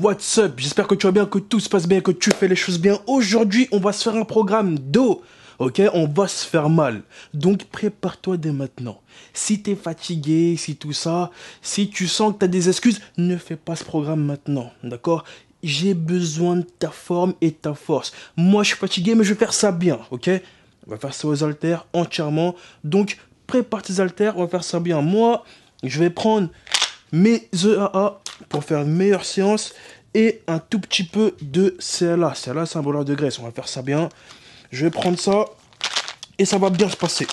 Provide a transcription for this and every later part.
What's up J'espère que tu vas bien, que tout se passe bien, que tu fais les choses bien. Aujourd'hui, on va se faire un programme d'eau. Ok On va se faire mal. Donc prépare-toi dès maintenant. Si t'es fatigué, si tout ça, si tu sens que t'as des excuses, ne fais pas ce programme maintenant. D'accord J'ai besoin de ta forme et de ta force. Moi, je suis fatigué, mais je vais faire ça bien. Ok On va faire ça aux haltères entièrement. Donc prépare tes haltères, on va faire ça bien. Moi, je vais prendre mes EAA pour faire une meilleure séance et un tout petit peu de CLA. CLA, c'est un voleur de graisse. On va faire ça bien. Je vais prendre ça et ça va bien se passer.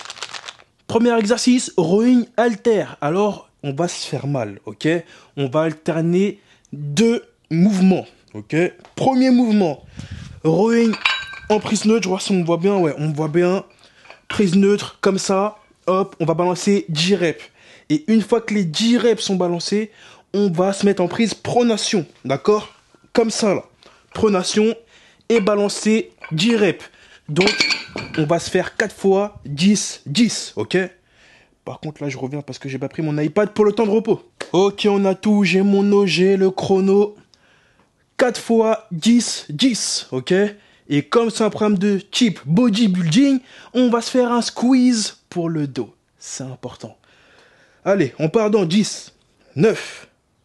Premier exercice, rowing alter. Alors, on va se faire mal, ok On va alterner deux mouvements, ok Premier mouvement, rowing en prise neutre. Je vois si on voit bien, ouais, on voit bien. Prise neutre, comme ça, hop, on va balancer 10 reps. Et une fois que les 10 reps sont balancés, on va se mettre en prise pronation, d'accord Comme ça, là. Pronation et balancer 10 reps. Donc, on va se faire 4 fois 10, 10, ok Par contre, là, je reviens parce que j'ai pas pris mon iPad pour le temps de repos. Ok, on a tout, j'ai mon OG, le chrono. 4 fois 10, 10, ok Et comme c'est un programme de type bodybuilding, on va se faire un squeeze pour le dos. C'est important. Allez, on part dans 10, 9,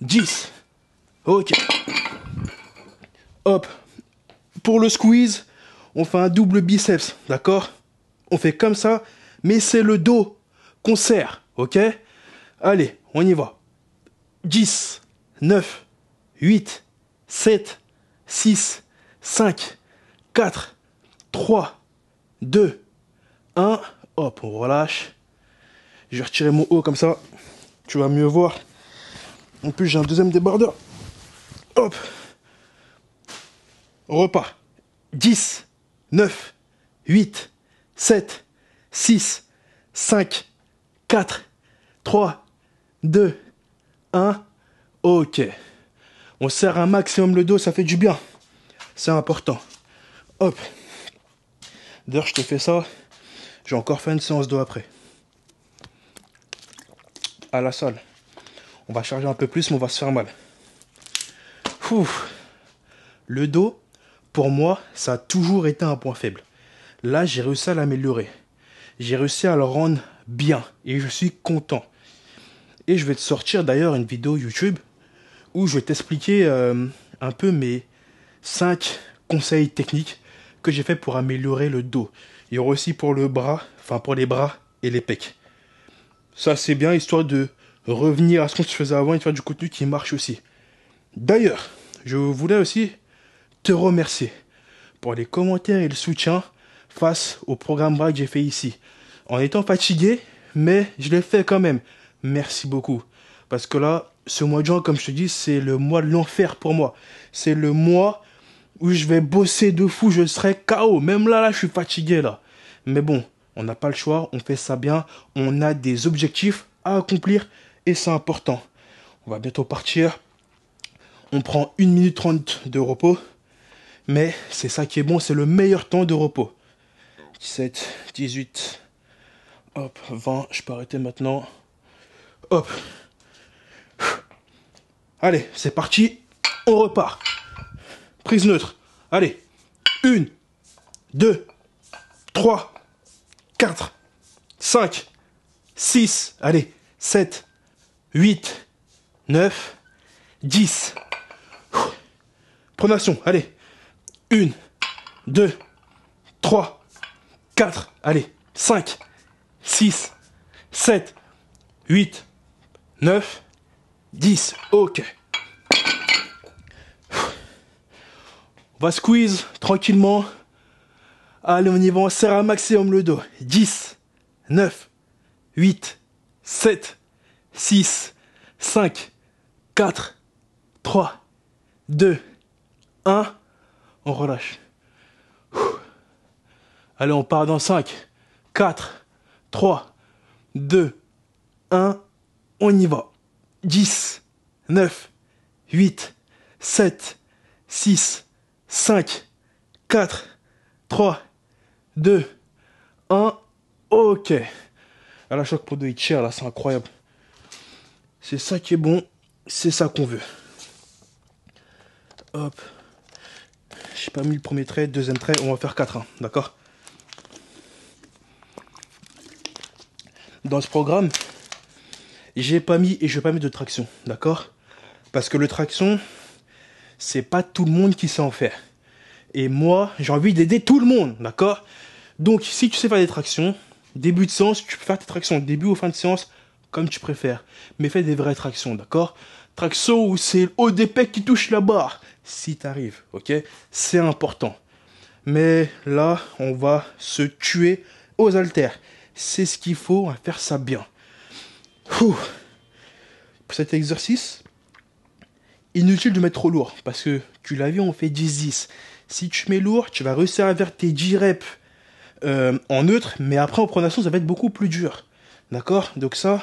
10. Ok. Hop. Pour le squeeze, on fait un double biceps, d'accord On fait comme ça, mais c'est le dos qu'on serre, ok Allez, on y va. 10, 9, 8, 7, 6, 5, 4, 3, 2, 1. Hop, on relâche. Je vais retirer mon haut comme ça. Tu vas mieux voir. En plus, j'ai un deuxième débardeur. Hop. Repas. 10, 9, 8, 7, 6, 5, 4, 3, 2, 1. Ok. On serre un maximum le dos, ça fait du bien. C'est important. Hop. D'ailleurs, je te fais ça. J'ai encore fait une séance d'eau après. À la salle. On va charger un peu plus, mais on va se faire mal. Le dos, pour moi, ça a toujours été un point faible. Là, j'ai réussi à l'améliorer. J'ai réussi à le rendre bien et je suis content. Et je vais te sortir d'ailleurs une vidéo YouTube où je vais t'expliquer euh, un peu mes 5 conseils techniques que j'ai fait pour améliorer le dos. Et aussi pour le bras, enfin pour les bras et les pecs. Ça c'est bien histoire de revenir à ce qu'on se faisait avant et faire du contenu qui marche aussi. D'ailleurs, je voulais aussi te remercier pour les commentaires et le soutien face au programme que j'ai fait ici. En étant fatigué, mais je l'ai fait quand même. Merci beaucoup. Parce que là, ce mois de juin, comme je te dis, c'est le mois de l'enfer pour moi. C'est le mois où je vais bosser de fou, je serai KO. Même là, là, je suis fatigué là. Mais bon, on n'a pas le choix, on fait ça bien, on a des objectifs à accomplir et c'est important. On va bientôt partir. On prend 1 minute 30 de repos. Mais c'est ça qui est bon, c'est le meilleur temps de repos. 17, 18, hop, 20, je peux arrêter maintenant. Hop. Allez, c'est parti, on repart. Prise neutre. Allez, 1, 2, 3, 4, 5, 6, allez, 7, 8, 9, 10. Pronation, allez. 1, 2, 3, 4, allez. 5, 6, 7, 8, 9, 10. Ok. On va squeeze tranquillement. Allez, on y va, on serre un maximum le dos. 10, 9, 8, 7, 6, 5, 4, 3, 2, 1. On relâche. Allez, on part dans 5, 4, 3, 2, 1. On y va. 10, 9, 8, 7, 6, 5, 4, 3, 2, 1. Ok. À ah, la choc pour deux, il là, c'est incroyable. C'est ça qui est bon, c'est ça qu'on veut. Hop. J'ai pas mis le premier trait, deuxième trait, on va faire 4 hein, d'accord Dans ce programme, j'ai pas mis et je vais pas mettre de traction, d'accord Parce que le traction, c'est pas tout le monde qui sait en faire. Et moi, j'ai envie d'aider tout le monde, d'accord Donc, si tu sais faire des tractions, début de séance, tu peux faire tes tractions début ou fin de séance, comme tu préfères, mais fais des vraies tractions, d'accord Traction où c'est le haut qui touche la barre, si t'arrives, ok C'est important. Mais là, on va se tuer aux haltères. C'est ce qu'il faut, on faire ça bien. Pour cet exercice, inutile de mettre trop lourd, parce que tu l'as vu, on fait 10-10. Si tu mets lourd, tu vas réussir faire tes 10 reps euh, en neutre, mais après en pronation, ça va être beaucoup plus dur. D'accord Donc ça,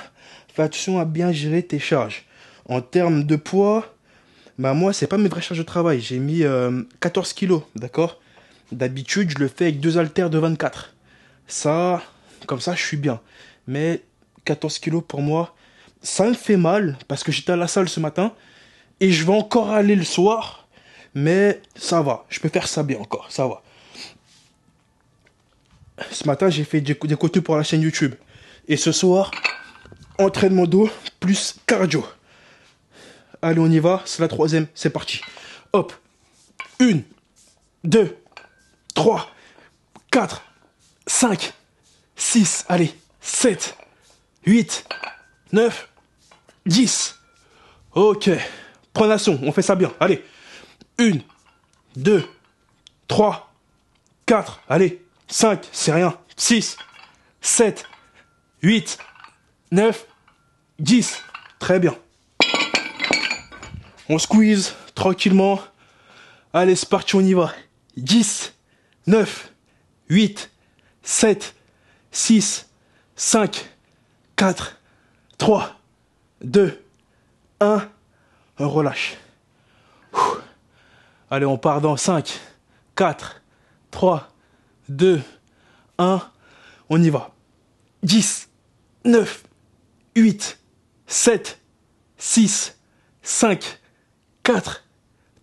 attention à bien gérer tes charges. En termes de poids, bah moi, c'est pas mes vraies charges de travail. J'ai mis 14 euh, kilos, d'accord D'habitude, je le fais avec deux haltères de 24. Ça, comme ça, je suis bien. Mais 14 kilos pour moi, ça me fait mal parce que j'étais à la salle ce matin et je vais encore aller le soir. Mais ça va, je peux faire ça bien encore, ça va. Ce matin, j'ai fait des, des pour la chaîne YouTube. Et ce soir, Entraînement d'eau plus cardio. Allez, on y va. C'est la troisième. C'est parti. Hop. 1, 2, 3, 4, 5, 6. Allez. 7, 8, 9, 10. OK. Prenons action. On fait ça bien. Allez. 1, 2, 3, 4. Allez. 5. C'est rien. 6, 7, 8. 9, 10. Très bien. On squeeze tranquillement. Allez, c'est parti, on y va. 10, 9, 8, 7, 6, 5, 4, 3, 2, 1. On relâche. Allez, on part dans 5, 4, 3, 2, 1. On y va. 10, 9, 8, 7, 6, 5, 4,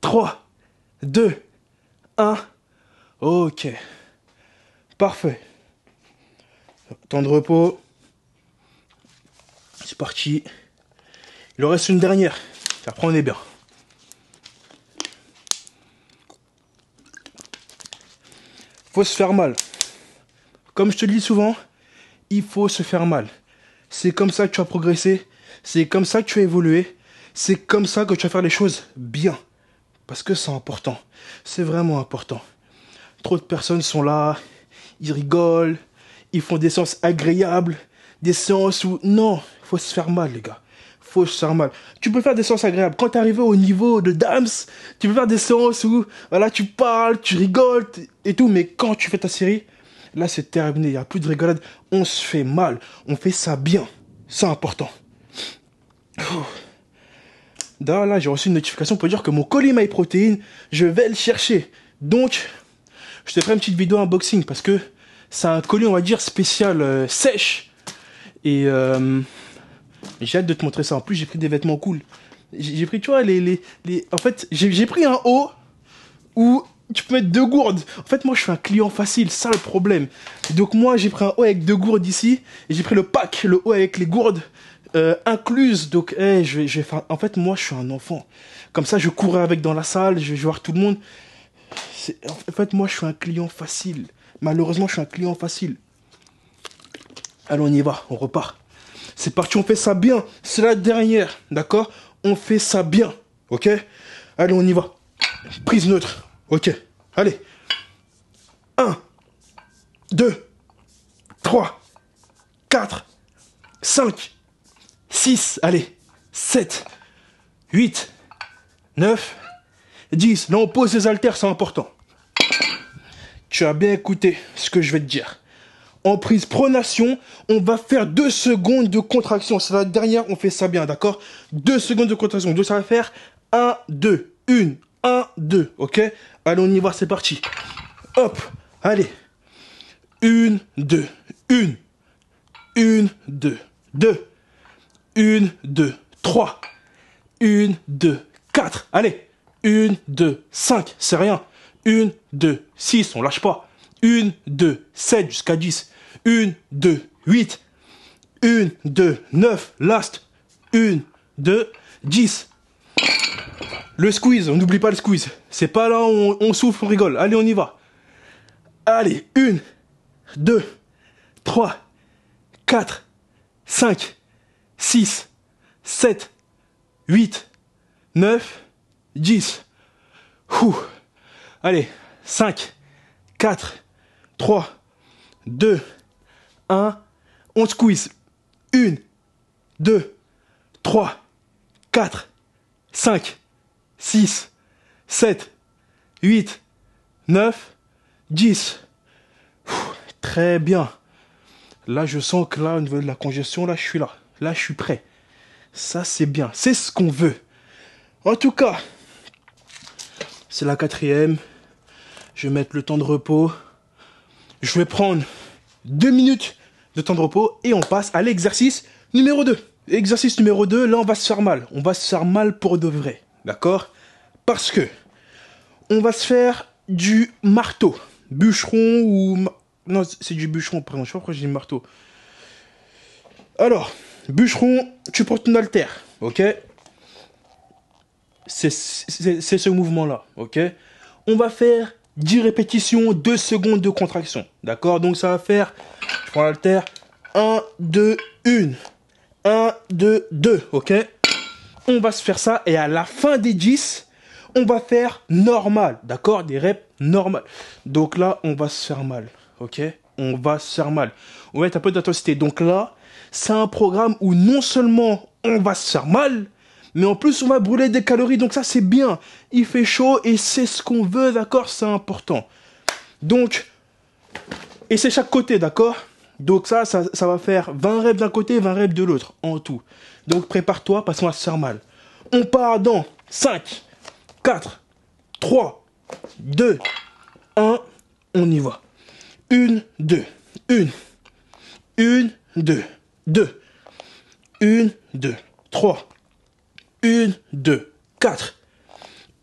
3, 2, 1. Ok. Parfait. Temps de repos. C'est parti. Il en reste une dernière. Après, on est bien. Faut se faire mal. Comme je te le dis souvent, il faut se faire mal. C'est comme ça que tu vas progresser. C'est comme ça que tu as évolué, C'est comme ça que tu vas faire les choses bien. Parce que c'est important. C'est vraiment important. Trop de personnes sont là, ils rigolent, ils font des séances agréables, des séances où... Non, il faut se faire mal, les gars. Faut se faire mal. Tu peux faire des séances agréables. Quand tu arrivé au niveau de Dams, tu peux faire des séances où, voilà, tu parles, tu rigoles et tout. Mais quand tu fais ta série, Là, c'est terminé. Il n'y a plus de rigolade. On se fait mal. On fait ça bien. C'est important. D'ailleurs Là, j'ai reçu une notification pour dire que mon colis MyProtein, je vais le chercher. Donc, je te ferai une petite vidéo unboxing parce que c'est un colis, on va dire, spécial euh, sèche. Et euh, j'ai hâte de te montrer ça. En plus, j'ai pris des vêtements cool. J'ai pris, tu vois, les. les, les... En fait, j'ai pris un haut où tu peux mettre deux gourdes. En fait, moi, je suis un client facile, ça le problème. Donc, moi, j'ai pris un haut avec deux gourdes ici, et j'ai pris le pack, le haut avec les gourdes euh, incluses. Donc, eh, je, vais, faire... En fait, moi, je suis un enfant. Comme ça, je courais avec dans la salle, je vais voir tout le monde. En fait, moi, je suis un client facile. Malheureusement, je suis un client facile. Allez, on y va, on repart. C'est parti, on fait ça bien. C'est la dernière, d'accord On fait ça bien, ok Allez, on y va. Prise neutre, Ok, allez. 1, 2, 3, 4, 5, 6, allez, 7, 8, 9, 10. Là, on pose les haltères, c'est important. Tu as bien écouté ce que je vais te dire. En prise pronation, on va faire 2 secondes de contraction. C'est la dernière, on fait ça bien, d'accord 2 secondes de contraction. Donc ça va faire 1, 2, 1, 1, 2, ok Allez, on y va, c'est parti. Hop, allez. Une, deux, une, une, deux, deux, une, deux, trois, une, deux, quatre. Allez, une, deux, cinq, c'est rien. Une, deux, six, on lâche pas. Une, deux, sept jusqu'à dix. Une, deux, huit. Une, deux, neuf, last. Une, deux, dix. Le squeeze, on n'oublie pas le squeeze. C'est pas là où on, souffle, on rigole. Allez, on y va. Allez, 1, 2, 3, 4, 5, 6, 7, 8, 9, 10. Allez, 5, 4, 3, 2, 1, on squeeze. 1, 2, 3, 4, 5. 6, 7, 8, 9, 10. très bien. Là, je sens que là, au niveau de la congestion, là, je suis là. Là, je suis prêt. Ça, c'est bien. C'est ce qu'on veut. En tout cas, c'est la quatrième. Je vais mettre le temps de repos. Je vais prendre deux minutes de temps de repos et on passe à l'exercice numéro 2. Exercice numéro 2, là, on va se faire mal. On va se faire mal pour de vrai. D'accord Parce que on va se faire du marteau. Bûcheron ou. Non, c'est du bûcheron, pardon. Je sais pas pourquoi j'ai dit marteau. Alors, bûcheron, tu prends une altère, ok C'est ce mouvement-là, ok On va faire 10 répétitions, 2 secondes de contraction, d'accord Donc ça va faire, je prends l'altère, 1, 2, 1, 1, 2, 2, ok on va se faire ça et à la fin des 10, on va faire normal, d'accord Des reps normal. Donc là, on va se faire mal, ok On va se faire mal. On va être un peu d'intensité. Donc là, c'est un programme où non seulement on va se faire mal, mais en plus on va brûler des calories, donc ça c'est bien. Il fait chaud et c'est ce qu'on veut, d'accord C'est important. Donc, et c'est chaque côté, d'accord donc ça, ça, va faire 20 reps d'un côté, 20 reps de l'autre, en tout. Donc prépare-toi parce qu'on va se faire mal. On part dans 5, 4, 3, 2, 1, on y va. 1, 2, 1, 1, 2, 2, 1, 2, 3, 1, 2, 4,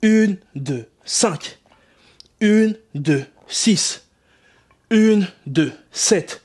1, 2, 5, 1, 2, 6, 1, 2, 7,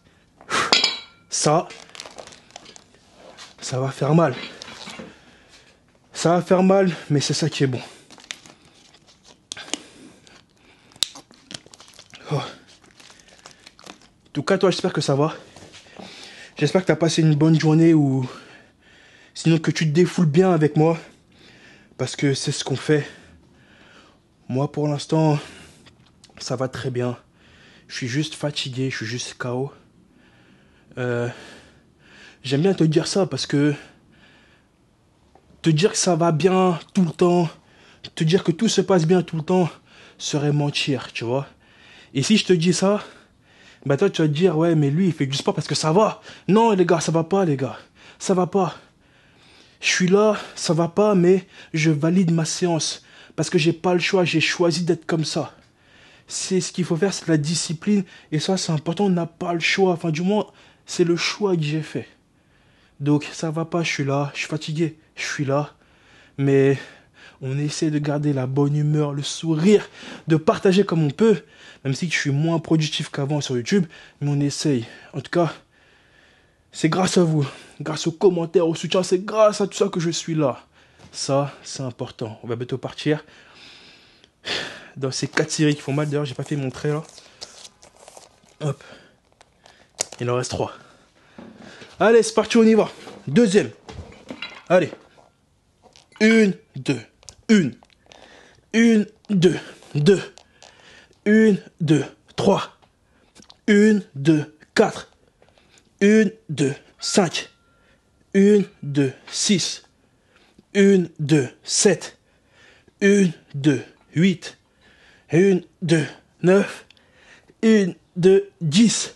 ça, ça va faire mal. Ça va faire mal, mais c'est ça qui est bon. Oh. En tout cas, toi, j'espère que ça va. J'espère que tu as passé une bonne journée ou sinon que tu te défoules bien avec moi. Parce que c'est ce qu'on fait. Moi, pour l'instant, ça va très bien. Je suis juste fatigué, je suis juste KO. Euh, j'aime bien te dire ça parce que te dire que ça va bien tout le temps, te dire que tout se passe bien tout le temps, serait mentir, tu vois. Et si je te dis ça, bah toi tu vas te dire, ouais, mais lui il fait du sport parce que ça va. Non, les gars, ça va pas, les gars. Ça va pas. Je suis là, ça va pas, mais je valide ma séance. Parce que j'ai pas le choix, j'ai choisi d'être comme ça. C'est ce qu'il faut faire, c'est la discipline. Et ça, c'est important, on n'a pas le choix. Enfin, du moins, c'est le choix que j'ai fait. Donc ça va pas, je suis là, je suis fatigué, je suis là. Mais on essaie de garder la bonne humeur, le sourire, de partager comme on peut. Même si je suis moins productif qu'avant sur YouTube, mais on essaye. En tout cas, c'est grâce à vous, grâce aux commentaires, au soutien, c'est grâce à tout ça que je suis là. Ça, c'est important. On va bientôt partir dans ces quatre séries qui font mal. D'ailleurs, j'ai pas fait mon trait là. Hop. Il en reste trois. Allez, c'est parti, on y va. Deuxième. Allez. Une, deux. Une. Une, deux. Deux. Une, deux. Trois. Une, deux. Quatre. Une, deux. Cinq. Une, deux. Six. Une, deux. Sept. Une, deux. Huit. Une, deux. Neuf. Une, deux. Dix.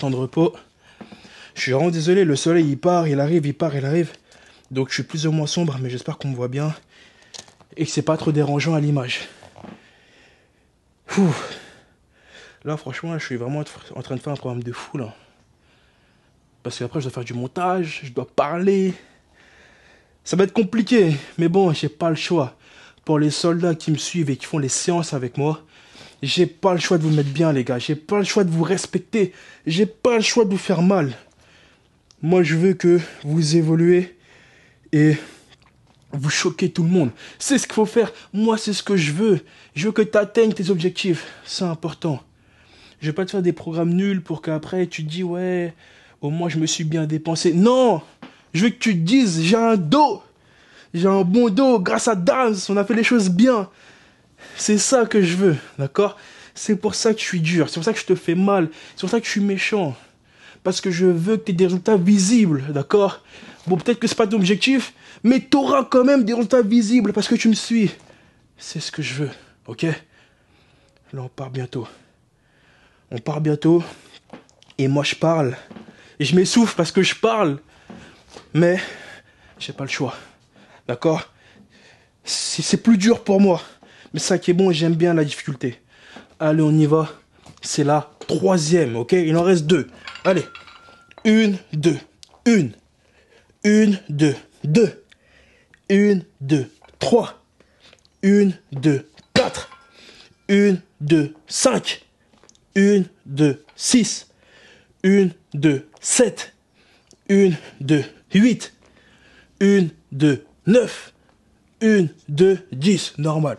temps de repos. Je suis vraiment désolé, le soleil il part, il arrive, il part, il arrive. Donc je suis plus ou moins sombre, mais j'espère qu'on me voit bien et que c'est pas trop dérangeant à l'image. Là, franchement, je suis vraiment en train de faire un programme de fou là. Parce qu'après, je dois faire du montage, je dois parler. Ça va être compliqué, mais bon, j'ai pas le choix. Pour les soldats qui me suivent et qui font les séances avec moi, j'ai pas le choix de vous mettre bien, les gars. J'ai pas le choix de vous respecter. J'ai pas le choix de vous faire mal. Moi, je veux que vous évoluez et vous choquez tout le monde. C'est ce qu'il faut faire. Moi, c'est ce que je veux. Je veux que tu atteignes tes objectifs. C'est important. Je vais pas te faire des programmes nuls pour qu'après tu te dis ouais, au moins je me suis bien dépensé. Non Je veux que tu te dises j'ai un dos. J'ai un bon dos grâce à Dams. On a fait les choses bien. C'est ça que je veux, d'accord C'est pour ça que je suis dur, c'est pour ça que je te fais mal, c'est pour ça que je suis méchant. Parce que je veux que tu aies des résultats visibles, d'accord Bon, peut-être que c'est pas ton objectif, mais tu auras quand même des résultats visibles parce que tu me suis. C'est ce que je veux, ok Là, on part bientôt. On part bientôt. Et moi, je parle. Et je m'essouffle parce que je parle. Mais, j'ai pas le choix. D'accord C'est plus dur pour moi. Mais ça qui est bon, j'aime bien la difficulté. Allez, on y va. C'est la troisième, ok Il en reste deux. Allez. Une, deux. Une. Une, deux. Deux. Une, deux. Trois. Une, deux. Quatre. Une, deux. Cinq. Une, deux. Six. Une, deux. Sept. Une, deux. Huit. Une, deux. Neuf. Une, deux. Dix. Normal.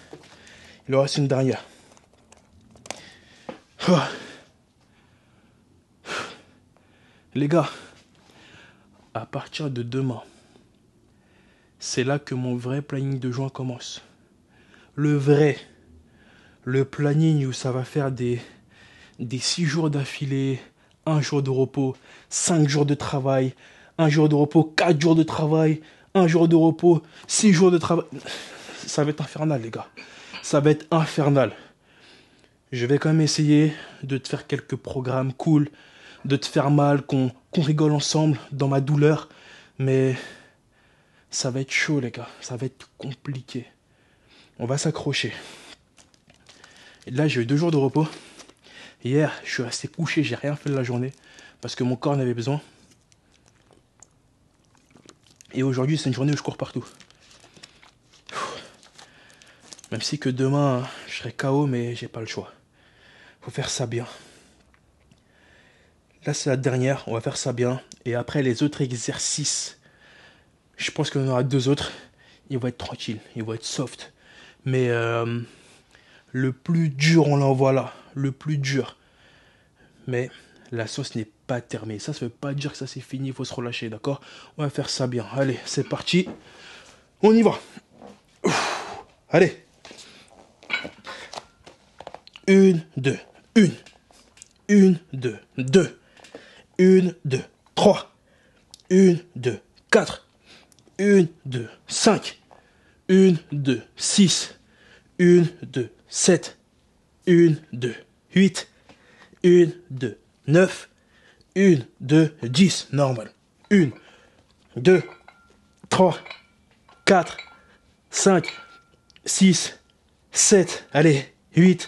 Il reste une dernière. Oh. Les gars, à partir de demain, c'est là que mon vrai planning de juin commence. Le vrai. Le planning où ça va faire des, des 6 jours d'affilée, un jour de repos, 5 jours de travail, un jour de repos, 4 jours de travail, un jour de repos, 6 jours de travail. Ça va être infernal, les gars ça va être infernal. Je vais quand même essayer de te faire quelques programmes cool, de te faire mal, qu'on rigole ensemble dans ma douleur, mais ça va être chaud les gars, ça va être compliqué. On va s'accrocher. Et là j'ai eu deux jours de repos. Hier je suis resté couché, j'ai rien fait de la journée parce que mon corps en avait besoin. Et aujourd'hui c'est une journée où je cours partout. Même si que demain, je serai KO, mais j'ai pas le choix. Faut faire ça bien. Là, c'est la dernière. On va faire ça bien. Et après, les autres exercices, je pense qu'on aura deux autres. Ils vont être tranquilles. Ils vont être soft. Mais euh, le plus dur, on l'envoie là. Le plus dur. Mais la sauce n'est pas terminée. Ça, ça veut pas dire que ça, c'est fini. Il faut se relâcher, d'accord On va faire ça bien. Allez, c'est parti. On y va. Allez une, deux. Une. Une, deux. Deux. Une, deux. Trois. Une, deux. Quatre. Une, deux. Cinq. Une, deux. Six. Une, deux. Sept. Une, deux. Huit. Une, deux. Neuf. Une, deux. Dix. Normal. Une, deux. Trois. Quatre. Cinq. Six. sept allez, huit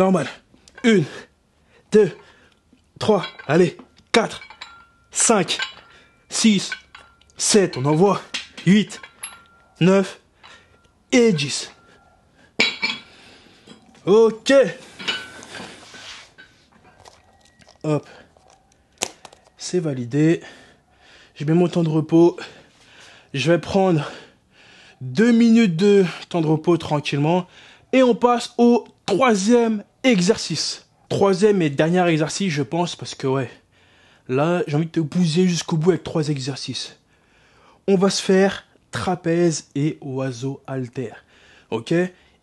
normal. 1, 2, 3, allez, 4, 5, 6, 7, on envoie, 8, 9 et 10. Ok. Hop. C'est validé. Je mets mon temps de repos. Je vais prendre 2 minutes de temps de repos tranquillement. Et on passe au Troisième exercice. Troisième et dernier exercice, je pense, parce que ouais, là, j'ai envie de te bouser jusqu'au bout avec trois exercices. On va se faire trapèze et oiseau alter. Ok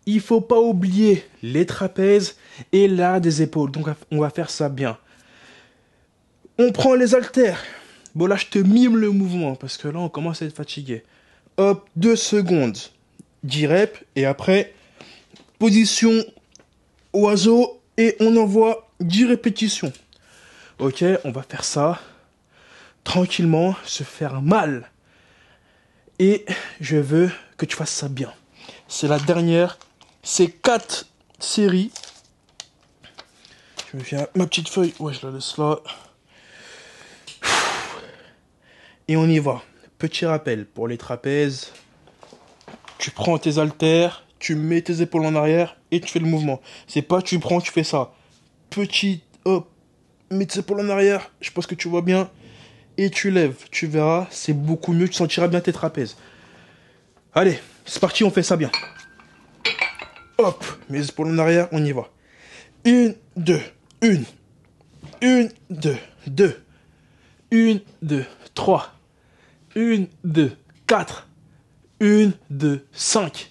Il faut pas oublier les trapèzes et l'art des épaules. Donc, on va faire ça bien. On prend les haltères. Bon, là, je te mime le mouvement parce que là, on commence à être fatigué. Hop, deux secondes. 10 reps et après, position oiseau et on envoie 10 répétitions. Ok, on va faire ça tranquillement, se faire mal. Et je veux que tu fasses ça bien. C'est la dernière. C'est 4 séries. Je me fais ma petite feuille. Ouais, je la laisse là. Et on y va. Petit rappel pour les trapèzes. Tu prends tes haltères tu mets tes épaules en arrière et tu fais le mouvement. C'est pas tu prends, tu fais ça. Petit, hop, mets tes épaules en arrière, je pense que tu vois bien, et tu lèves. Tu verras, c'est beaucoup mieux, tu sentiras bien tes trapèzes. Allez, c'est parti, on fait ça bien. Hop, mes épaules en arrière, on y va. Une, deux, une, une, deux, deux, une, deux, trois, une, deux, quatre, une, deux, cinq.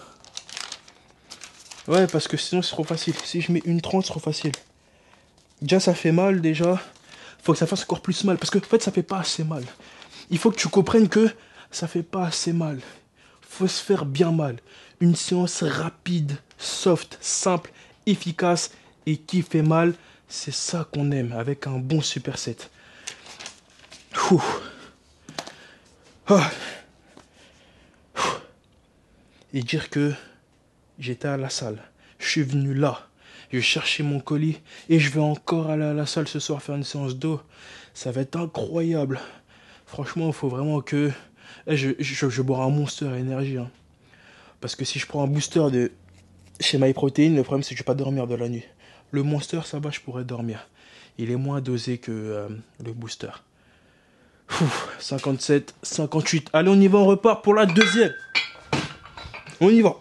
Ouais, parce que sinon c'est trop facile. Si je mets une 30, c'est trop facile. Déjà, ça fait mal déjà. Faut que ça fasse encore plus mal. Parce que, en fait, ça fait pas assez mal. Il faut que tu comprennes que ça fait pas assez mal. Faut se faire bien mal. Une séance rapide, soft, simple, efficace et qui fait mal, c'est ça qu'on aime avec un bon superset. Ah. Et dire que J'étais à la salle. Je suis venu là. Je cherchais mon colis et je vais encore aller à la salle ce soir faire une séance d'eau. Ça va être incroyable. Franchement, il faut vraiment que. Eh, je, je, bois un monster énergie. Hein. Parce que si je prends un booster de chez MyProtein, le problème c'est que je vais pas dormir de la nuit. Le monster, ça va, je pourrais dormir. Il est moins dosé que euh, le booster. 57, 58. Allez, on y va, on repart pour la deuxième. On y va.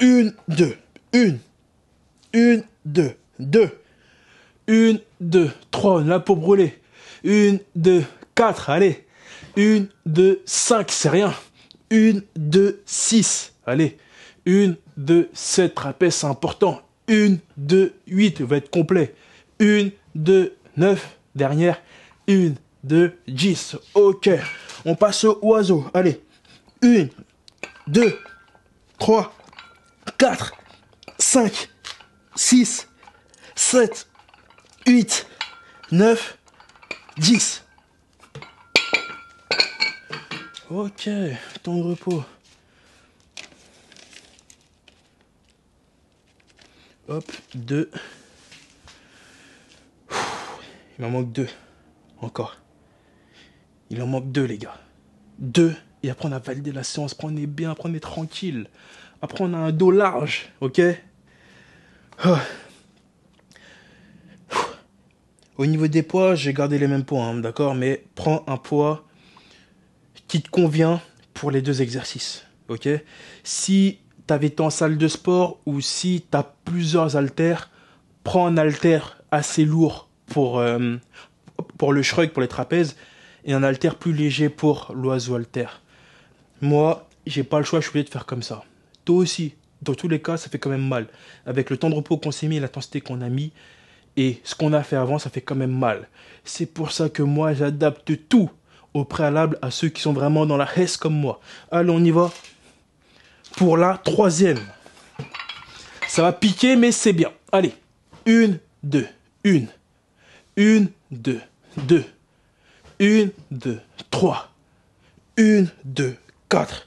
Une, deux. Une. Une, deux. Deux. Une, deux. Trois. l'a pour brûler. Une, deux. Quatre. Allez. Une, deux. Cinq. C'est rien. Une, deux. Six. Allez. Une, deux. Sept. Trapèze, c'est important. Une, deux. Huit. Va être complet. Une, deux. Neuf. Dernière. Une, deux. Dix. Ok. On passe au oiseau. Allez. Une, deux. Trois. 4, 5, 6, 7, 8, 9, 10. Ok, temps de repos. Hop, 2. Il m'en manque 2. Encore. Il en manque 2, les gars. 2. Et après, on a validé la séance. Prenez bien, prenez tranquille. Après, on a un dos large, ok oh. Au niveau des poids, j'ai gardé les mêmes poids, hein, d'accord Mais prends un poids qui te convient pour les deux exercices, ok Si tu tant en salle de sport ou si tu as plusieurs haltères, prends un haltère assez lourd pour, euh, pour le shrug, pour les trapèzes, et un haltère plus léger pour l'oiseau haltère. Moi, j'ai pas le choix, je suis obligé de faire comme ça toi aussi. Dans tous les cas, ça fait quand même mal. Avec le temps de repos qu'on s'est mis, l'intensité qu'on a mis, et ce qu'on a fait avant, ça fait quand même mal. C'est pour ça que moi, j'adapte tout au préalable à ceux qui sont vraiment dans la hesse comme moi. Allez, on y va. Pour la troisième. Ça va piquer, mais c'est bien. Allez. Une, deux. Une. Une, deux. Deux. Une, deux. Trois. Une, deux. Quatre.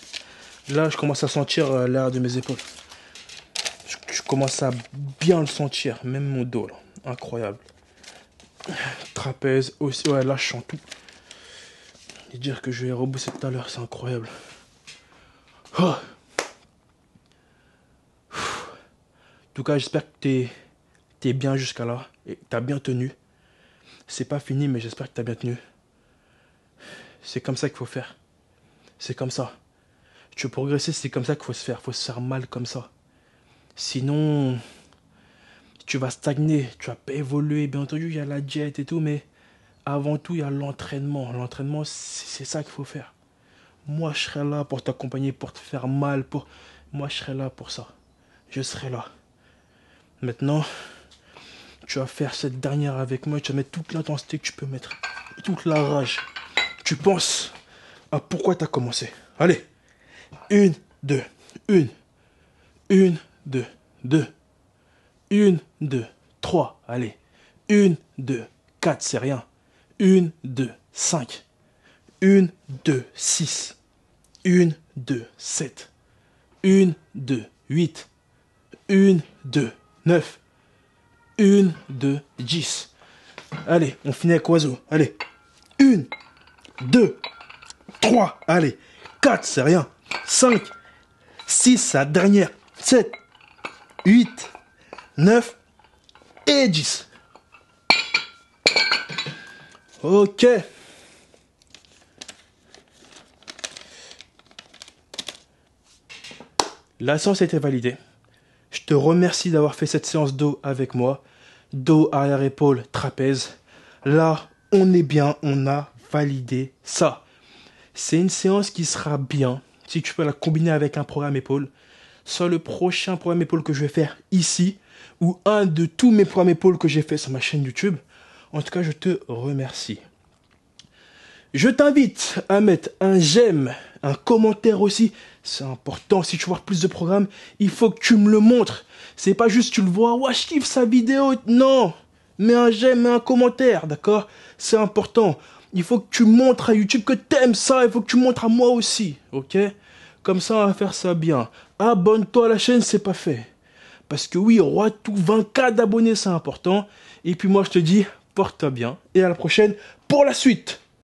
Là, je commence à sentir euh, l'air de mes épaules. Je, commence à bien le sentir, même mon dos, Incroyable. Trapèze aussi. Ouais, là, je sens tout. Et dire que je vais rebousser tout à l'heure, c'est incroyable. Oh. En tout cas, j'espère que t'es es bien jusqu'à là. Et t'as bien tenu. C'est pas fini, mais j'espère que t'as bien tenu. C'est comme ça qu'il faut faire. C'est comme ça tu veux progresser, c'est comme ça qu'il faut se faire. faut se faire mal comme ça. Sinon, tu vas stagner, tu vas pas évoluer. Bien entendu, il y a la diète et tout, mais avant tout, il y a l'entraînement. L'entraînement, c'est ça qu'il faut faire. Moi, je serai là pour t'accompagner, pour te faire mal. pour Moi, je serai là pour ça. Je serai là. Maintenant, tu vas faire cette dernière avec moi. Tu vas mettre toute l'intensité que tu peux mettre. Toute la rage. Tu penses à pourquoi tu as commencé. Allez une, deux, une, une, deux, deux, une, deux, trois, allez. Une, deux, quatre, c'est rien. Une, deux, cinq. Une, deux, six. Une, deux, sept. Une, deux, huit. Une, deux, neuf. Une, deux, dix. Allez, on finit avec oiseau. Allez. Une, deux, trois, allez. Quatre, c'est rien. 5, 6, sa dernière, 7, 8, 9 et 10. Ok. La séance était validée. Je te remercie d'avoir fait cette séance dos avec moi. Dos, arrière, épaule, trapèze. Là, on est bien, on a validé ça. C'est une séance qui sera bien si tu peux la combiner avec un programme épaule, soit le prochain programme épaule que je vais faire ici, ou un de tous mes programmes épaule que j'ai fait sur ma chaîne YouTube. En tout cas, je te remercie. Je t'invite à mettre un j'aime, un commentaire aussi. C'est important. Si tu vois plus de programmes, il faut que tu me le montres. C'est pas juste tu le vois, ouais, je kiffe sa vidéo. Non! Mets un j'aime, et un commentaire, d'accord C'est important il faut que tu montres à YouTube que t'aimes ça, il faut que tu montres à moi aussi, ok Comme ça, on va faire ça bien. Abonne-toi à la chaîne, c'est pas fait. Parce que oui, roi tout 20K d'abonnés, c'est important. Et puis moi, je te dis, porte-toi bien. Et à la prochaine pour la suite